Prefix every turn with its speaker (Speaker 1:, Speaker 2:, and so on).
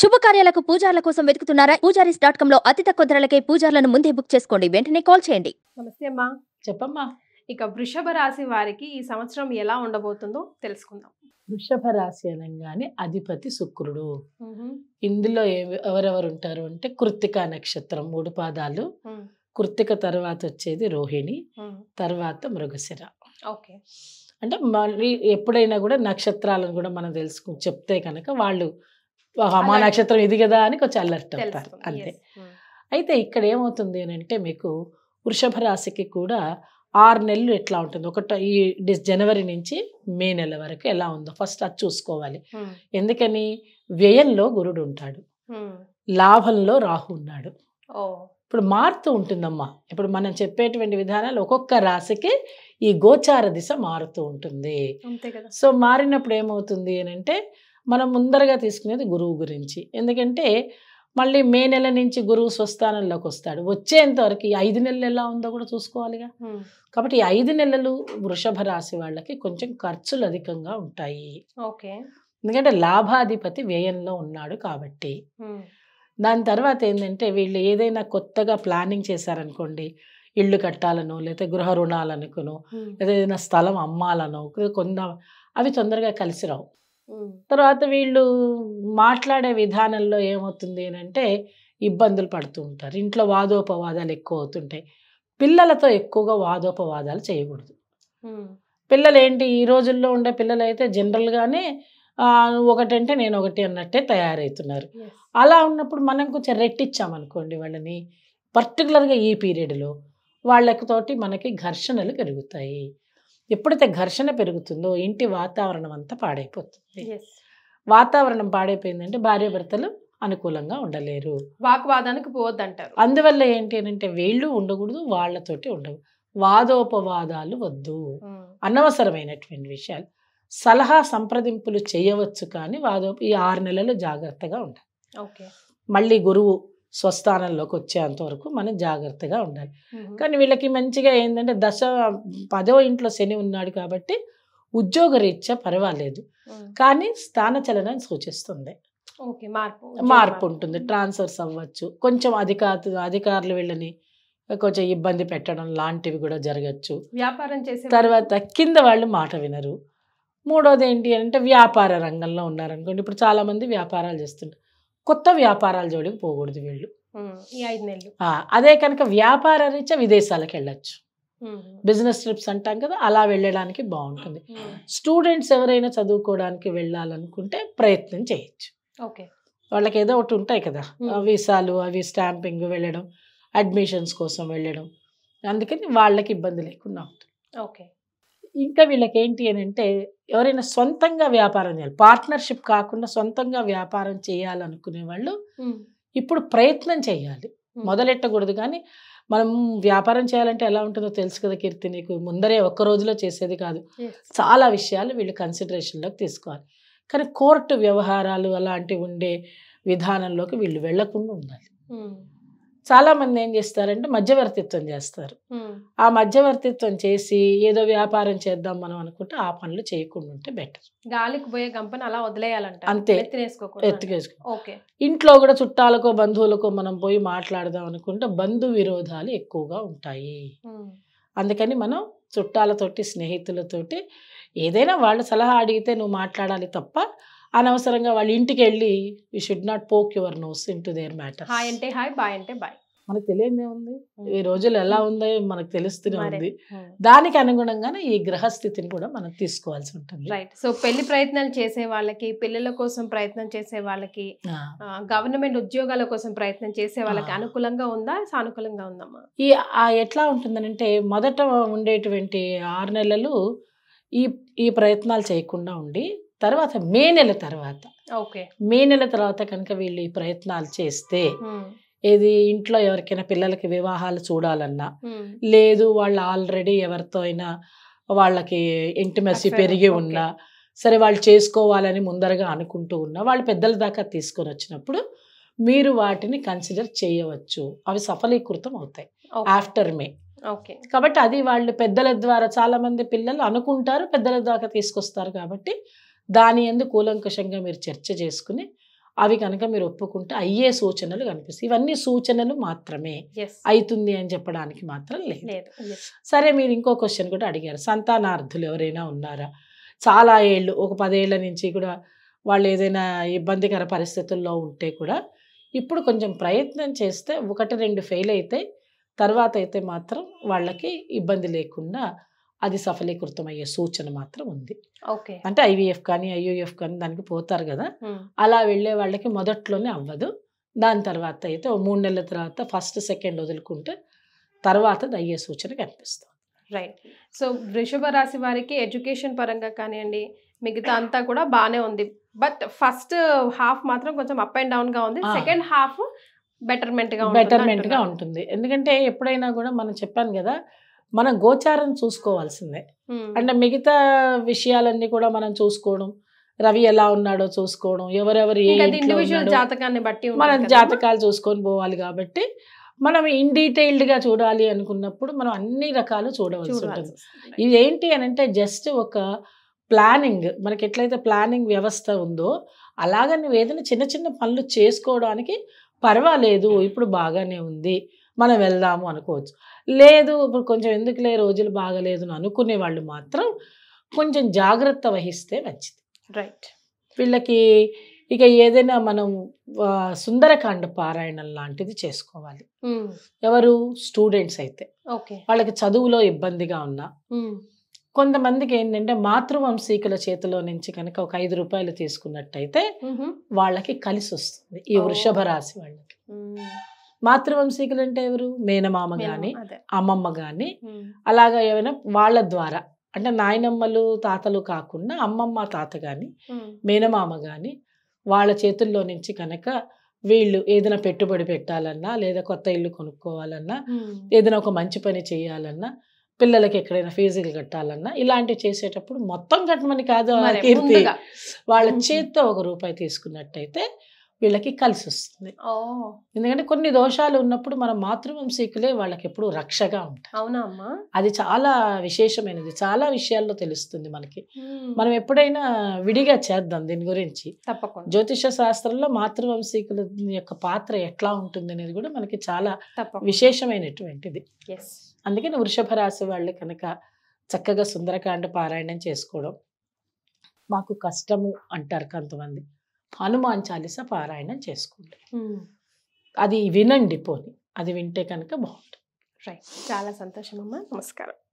Speaker 1: శుభకార్యాలకు పూజార్ల కోసం వెతుకుతున్నారా Poojaris dot com లో అతి తక్కువ ధరలకే పూజార్లను ముందే బుక్ చేసుకోండి వెంటనే కాల్ చేయండి నమస్తే అమ్మా చెప్పమ్మా ఇక వృషభ రాశి వారికి ఈ సంవత్సరం ఎలా ఉండబోతుందో తెలుసుకుందాం వృషభ రాశి అనగానే అధిపతి శుక్రుడు ఇందులో ఎవరెవరు ఉంటారు అంటే కృత్తిక నక్షత్రం మూడు పాదాలు కృత్తిక తర్వాత వచ్చేది రోహిణి తర్వాత మృగశిర ఓకే అంటే మళ్ళీ ఎప్పుడైనా కూడా నక్షత్రాలను కూడా మనం తెలుసుకు చెప్తే కనుక వాళ్ళు మా నక్షత్రం ఇది కదా అని కొంచెం అలర్ట్ అవుతారు అంతే hmm. అయితే ఇక్కడ ఏమవుతుంది అని అంటే మీకు వృషభ రాశికి కూడా ఆరు నెలలు ఎట్లా ఉంటుంది ఒకట ఈ డిస్ జనవరి నుంచి మే నెల వరకు ఎలా ఉందో ఫస్ట్ అది చూసుకోవాలి hmm. ఎందుకని వ్యయంలో గురుడు ఉంటాడు hmm. లాభంలో రాహు ఉన్నాడు ఇప్పుడు మారుతూ ఉంటుందమ్మా ఇప్పుడు మనం చెప్పేటువంటి విధానాలు ఒక్కొక్క రాశికి ఈ గోచార దిశ మారుతూ ఉంటుంది సో మారినప్పుడు ఏమవుతుంది అని అంటే మనం ముందరగా తీసుకునేది గురువు గురించి ఎందుకంటే మళ్ళీ మే నెల నుంచి గురువు స్వస్థానంలోకి వస్తాడు వచ్చేంతవరకు ఈ ఐదు నెలలు ఎలా ఉందో కూడా చూసుకోవాలిగా కాబట్టి ఈ ఐదు నెలలు వృషభ రాశి వాళ్ళకి కొంచెం ఖర్చులు అధికంగా ఉంటాయి ఓకే ఎందుకంటే లాభాధిపతి వ్యయంలో ఉన్నాడు కాబట్టి దాని తర్వాత ఏంటంటే వీళ్ళు ఏదైనా కొత్తగా ప్లానింగ్ చేశారనుకోండి ఇళ్ళు కట్టాలనో లేకపోతే గృహ రుణాలనుకునో లేదా ఏదైనా స్థలం అమ్మాలనో కొందాం అవి తొందరగా కలిసి రావు తర్వాత వీళ్ళు మాట్లాడే విధానంలో ఏమవుతుంది అని అంటే ఇబ్బందులు పడుతూ ఉంటారు ఇంట్లో వాదోపవాదాలు ఎక్కువ అవుతుంటాయి పిల్లలతో ఎక్కువగా వాదోపవాదాలు చేయకూడదు పిల్లలు ఏంటి ఈ రోజుల్లో ఉండే పిల్లలు అయితే జనరల్గానే ఒకటంటే నేను ఒకటి అన్నట్టే తయారవుతున్నారు అలా ఉన్నప్పుడు మనం కొంచెం రెట్టించామనుకోండి వాళ్ళని పర్టికులర్గా ఈ పీరియడ్లో వాళ్ళకి తోటి మనకి ఘర్షణలు పెరుగుతాయి ఎప్పుడైతే ఘర్షణ పెరుగుతుందో ఇంటి వాతావరణం అంతా పాడైపోతుంది వాతావరణం పాడైపోయిందంటే భార్యాభర్తలు అనుకూలంగా ఉండలేరు వాక్వాదానికి పోవద్దంటారు అందువల్ల ఏంటి అంటే వీళ్ళు ఉండకూడదు వాళ్ళతోటి ఉండవు వాదోపవాదాలు వద్దు hmm. అనవసరమైనటువంటి విషయాలు సలహా సంప్రదింపులు చేయవచ్చు కానీ వాదో ఈ ఆరు నెలలు జాగ్రత్తగా ఉండాలి మళ్ళీ గురువు స్వస్థానంలోకి వచ్చేంత వరకు మనం జాగ్రత్తగా ఉండాలి కానీ వీళ్ళకి మంచిగా ఏంటంటే దశ పదో ఇంట్లో శని ఉన్నాడు కాబట్టి ఉద్యోగరీత్యా పర్వాలేదు కానీ స్థానచలనం సూచిస్తుంది మార్పు మార్పు ఉంటుంది ట్రాన్స్ఫర్స్ అవ్వచ్చు కొంచెం అధికార అధికారులు వీళ్ళని కొంచెం ఇబ్బంది పెట్టడం లాంటివి కూడా జరగచ్చు వ్యాపారం చేసే తర్వాత కింద వాళ్ళు మాట వినరు మూడోది ఏంటి అంటే వ్యాపార రంగంలో ఉన్నారనుకోండి ఇప్పుడు చాలామంది వ్యాపారాలు చేస్తుంటారు కొత్త వ్యాపారాల జోడికి పోకూడదు వీళ్ళు ఈ ఐదు నెలలు అదే కనుక వ్యాపార రీత్యా విదేశాలకు వెళ్ళచ్చు బిజినెస్ ట్రిప్స్ అంటాం కదా అలా వెళ్ళడానికి బాగుంటుంది స్టూడెంట్స్ ఎవరైనా చదువుకోవడానికి వెళ్ళాలనుకుంటే ప్రయత్నం చేయొచ్చు ఓకే వాళ్ళకి ఏదో ఒకటి ఉంటాయి కదా వీసాలు అవి స్టాంపింగ్ వెళ్ళడం అడ్మిషన్స్ కోసం వెళ్ళడం అందుకని వాళ్ళకి ఇబ్బంది లేకుండా ఉంటుంది ఓకే ఇంకా వీళ్ళకి ఏంటి అని అంటే ఎవరైనా సొంతంగా వ్యాపారం చేయాలి పార్ట్నర్షిప్ కాకుండా సొంతంగా వ్యాపారం చేయాలనుకునే వాళ్ళు ఇప్పుడు ప్రయత్నం చేయాలి మొదలెట్టకూడదు కానీ మనం వ్యాపారం చేయాలంటే ఎలా ఉంటుందో తెలుసు కదా కీర్తి నీకు ముందరే ఒక్క రోజులో చేసేది కాదు చాలా విషయాలు వీళ్ళు కన్సిడరేషన్లోకి తీసుకోవాలి కానీ కోర్టు వ్యవహారాలు అలాంటివి ఉండే విధానంలోకి వీళ్ళు వెళ్లకుండా ఉండాలి చాలామంది ఏం చేస్తారంటే మధ్యవర్తిత్వం చేస్తారు ఆ మధ్యవర్తిత్వం చేసి ఏదో వ్యాపారం చేద్దాం మనం అనుకుంటే ఆ పనులు చేయకుండా ఉంటే బెటర్ గాలికి పోయే గంపని అలా వదిలేయాలంటే అంతే ఎత్తుకేసుకో ఇంట్లో కూడా చుట్టాలకో బంధువులకో మనం పోయి మాట్లాడదాం అనుకుంటే బంధు విరోధాలు ఎక్కువగా ఉంటాయి అందుకని మనం చుట్టాలతోటి స్నేహితులతోటి ఏదైనా వాళ్ళు సలహా అడిగితే నువ్వు మాట్లాడాలి తప్ప అనవసరంగా వాళ్ళ ఇంటికి వెళ్ళి you should not poke your nose into their matter hi అంటే హాయ్ బాయ్ అంటే బాయ్ మనకు తెలియదే ఉంది hmm. ఈ రోజులు ఎలా hmm. ఉందో మనకు తెలుస్తూనే ఉంది hmm. దానికి అనుగుణంగానే ఈ గ్రహస్థితిని కూడా మనం తీసుకోవాల్సి ఉంటుంది రైట్ సో పెళ్లి ప్రయత్నాలు చేసే వాళ్ళకి పిల్లల కోసం ప్రయత్నం చేసే వాళ్ళకి గవర్నమెంట్ ఉద్యోగాల కోసం ప్రయత్నం చేసే వాళ్ళకి అనుకూలంగా ఉందా సానుకూలంగా ఉందమ్మా ఈ ఎట్లా ఉంటుందనంటే మొదట ఉండేటువంటి ఆరు నెలలు ఈ ఈ ప్రయత్నాలు చేయకుండా ఉండి తర్వాత మే నెల తర్వాత ఓకే మే నెల తర్వాత కనుక వీళ్ళు ఈ ప్రయత్నాలు చేస్తే ఏది ఇంట్లో ఎవరికైనా పిల్లలకి వివాహాలు చూడాలన్నా లేదు వాళ్ళు ఆల్రెడీ ఎవరితో అయినా వాళ్ళకి ఇంటిమసీ పెరిగి ఉన్నా సరే వాళ్ళు చేసుకోవాలని ముందరగా అనుకుంటూ ఉన్నా వాళ్ళు పెద్దల దాకా తీసుకొని వచ్చినప్పుడు మీరు వాటిని కన్సిడర్ చేయవచ్చు అవి సఫలీకృతం అవుతాయి ఆఫ్టర్ మే ఓకే కాబట్టి అది వాళ్ళు పెద్దల ద్వారా చాలామంది పిల్లలు అనుకుంటారు పెద్దల దాకా తీసుకొస్తారు కాబట్టి దాని ఎందుకు కూలంకషంగా మీరు చర్చ చేసుకుని అవి కనుక మీరు ఒప్పుకుంటే అయ్యే సూచనలు కనిపిస్తాయి ఇవన్నీ సూచనలు మాత్రమే అవుతుంది అని చెప్పడానికి మాత్రం లేదు సరే మీరు ఇంకో క్వశ్చన్ కూడా అడిగారు సంతానార్థులు ఎవరైనా ఉన్నారా చాలా ఏళ్ళు ఒక పదేళ్ల నుంచి కూడా వాళ్ళు ఏదైనా ఇబ్బందికర పరిస్థితుల్లో ఉంటే కూడా ఇప్పుడు కొంచెం ప్రయత్నం చేస్తే ఒకటి రెండు ఫెయిల్ అయితే తర్వాత అయితే మాత్రం వాళ్ళకి ఇబ్బంది లేకుండా అది సఫలీకృతమయ్యే సూచన మాత్రం ఉంది అంటే ఐవీఎఫ్ కానీ ఐయూఎఫ్ కానీ దానికి పోతారు కదా అలా వెళ్ళే వాళ్ళకి మొదట్లోనే అవ్వదు దాని తర్వాత అయితే మూడు నెలల తర్వాత ఫస్ట్ సెకండ్ వదులుకుంటే తర్వాత అయ్యే సూచన కనిపిస్తుంది రైట్ సో వృషభ రాశి వారికి ఎడ్యుకేషన్ పరంగా కానివ్వండి మిగతా అంతా కూడా బాగానే ఉంది బట్ ఫస్ట్ హాఫ్ మాత్రం కొంచెం అప్ అండ్ డౌన్ గా ఉంది సెకండ్ హాఫ్ బెటర్మెంట్ గా బెటర్మెంట్ గా ఉంటుంది ఎందుకంటే ఎప్పుడైనా కూడా మనం చెప్పాను కదా మనం గోచారం చూసుకోవాల్సిందే అంటే మిగతా విషయాలన్నీ కూడా మనం చూసుకోవడం రవి ఎలా ఉన్నాడో చూసుకోవడం ఎవరెవరు ఏ జాతకాన్ని బట్టి మనం జాతకాలు చూసుకొని పోవాలి కాబట్టి మనం ఇన్ డీటెయిల్డ్గా చూడాలి అనుకున్నప్పుడు మనం అన్ని రకాలు చూడవలసి ఉంటుంది ఇది ఏంటి అని అంటే జస్ట్ ఒక ప్లానింగ్ మనకి ఎట్లయితే ప్లానింగ్ వ్యవస్థ ఉందో అలాగే నువ్వు ఏదైనా చిన్న చిన్న పనులు చేసుకోవడానికి పర్వాలేదు ఇప్పుడు బాగానే ఉంది మనం వెళ్దాము అనుకోవచ్చు లేదు ఇప్పుడు కొంచెం ఎందుకులే రోజులు బాగలేదు అని అనుకునే వాళ్ళు మాత్రం కొంచెం జాగ్రత్త వహిస్తే మంచిది రైట్ వీళ్ళకి ఇక ఏదైనా మనం సుందరకాండ పారాయణం లాంటిది చేసుకోవాలి hmm. ఎవరు స్టూడెంట్స్ అయితే వాళ్ళకి చదువులో ఇబ్బందిగా ఉన్నా hmm. కొంతమందికి ఏంటంటే మాతృవంశీకుల చేతిలో నుంచి కనుక ఒక ఐదు రూపాయలు తీసుకున్నట్టయితే mm-hmm. వాళ్ళకి కలిసి వస్తుంది ఈ వృషభ oh. రాశి వాళ్ళకి hmm. మాతృవంశీకులు అంటే ఎవరు మేనమామ గాని అమ్మమ్మ గాని అలాగా ఏమైనా వాళ్ళ ద్వారా అంటే నాయనమ్మలు తాతలు కాకుండా అమ్మమ్మ తాత గాని మేనమామ గాని వాళ్ళ చేతుల్లో నుంచి కనుక వీళ్ళు ఏదైనా పెట్టుబడి పెట్టాలన్నా లేదా కొత్త ఇల్లు కొనుక్కోవాలన్నా ఏదైనా ఒక మంచి పని చేయాలన్నా పిల్లలకి ఎక్కడైనా ఫీజులు కట్టాలన్నా ఇలాంటివి చేసేటప్పుడు మొత్తం కట్టమని కాదు వాళ్ళ చేత్తో ఒక రూపాయి తీసుకున్నట్టయితే వీళ్ళకి కలిసి వస్తుంది ఎందుకంటే కొన్ని దోషాలు ఉన్నప్పుడు మన మాతృవంశీకులే వాళ్ళకి ఎప్పుడు రక్షగా ఉంటాయి అవునా అమ్మా అది చాలా విశేషమైనది చాలా విషయాల్లో తెలుస్తుంది మనకి మనం ఎప్పుడైనా విడిగా చేద్దాం దీని గురించి తప్పకుండా జ్యోతిష శాస్త్రంలో మాతృవంశీకుల యొక్క పాత్ర ఎట్లా ఉంటుంది అనేది కూడా మనకి చాలా విశేషమైనటువంటిది అందుకే వృషభ రాశి వాళ్ళు కనుక చక్కగా సుందరకాండ పారాయణం చేసుకోవడం మాకు కష్టము అంటారు కొంతమంది హనుమాన్ చాలీస పారాయణం చేసుకోండి అది వినండి పోని అది వింటే కనుక బాగుంటుంది రైట్ చాలా సంతోషం అమ్మ నమస్కారం